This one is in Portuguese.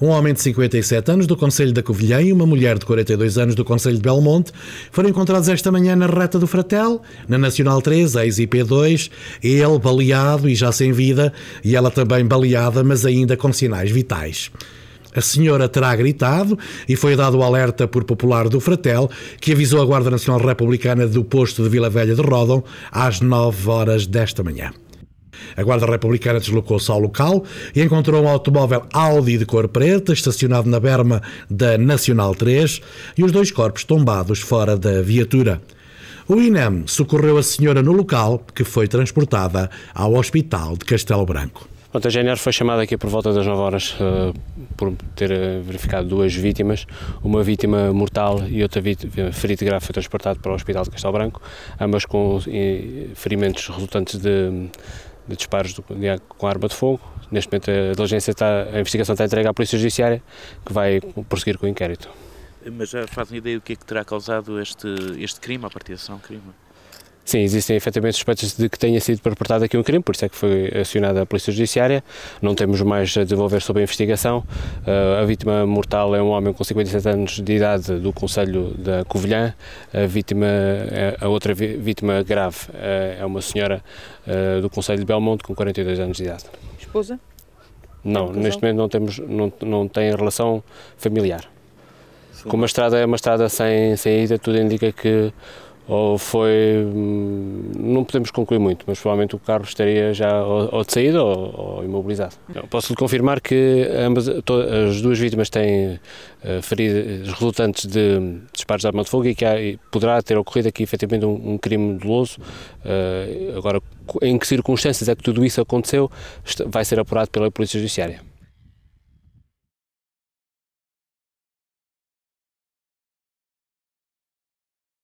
Um homem de 57 anos do Conselho da Covilhã e uma mulher de 42 anos do Conselho de Belmonte foram encontrados esta manhã na reta do Fratel, na Nacional 3, ex-IP2, ele baleado e já sem vida, e ela também baleada, mas ainda com sinais vitais. A senhora terá gritado e foi dado o alerta por popular do Fratel, que avisou a Guarda Nacional Republicana do posto de Vila Velha de Rodon às 9 horas desta manhã. A Guarda Republicana deslocou-se ao local e encontrou um automóvel Audi de cor preta estacionado na berma da Nacional 3 e os dois corpos tombados fora da viatura. O INEM socorreu a senhora no local, que foi transportada ao Hospital de Castelo Branco. a GNR foi chamada aqui por volta das 9 horas uh, por ter eh, verificado duas vítimas, uma vítima mortal e outra vítima, ferida grave foi transportada para o Hospital de Castelo Branco, ambas com eh, ferimentos resultantes de de disparos do, de, com arma de fogo. Neste momento a diligência está, a investigação está entregue à Polícia Judiciária, que vai prosseguir com o inquérito. Mas já fazem ideia do que é que terá causado este, este crime, a são crime? Sim, existem efetivamente suspeitas de que tenha sido perpetrado aqui um crime, por isso é que foi acionada a Polícia Judiciária. Não temos mais a desenvolver sobre a investigação. Uh, a vítima mortal é um homem com 57 anos de idade do Conselho da Covilhã. A, vítima, eh, a outra vítima grave eh, é uma senhora uh, do Conselho de Belmonte com 42 anos de idade. Esposa? Não, neste momento não, temos, não, não tem relação familiar. Sim. Como a estrada é uma estrada sem, sem ida, tudo indica que ou foi. Hum, não podemos concluir muito, mas provavelmente o carro estaria já ou, ou de saída ou, ou imobilizado. Hum. posso lhe confirmar que ambas, as duas vítimas têm uh, feridas resultantes de disparos de arma de fogo e que há, e poderá ter ocorrido aqui efetivamente um, um crime doloso. Uh, agora, em que circunstâncias é que tudo isso aconteceu, vai ser apurado pela Polícia Judiciária.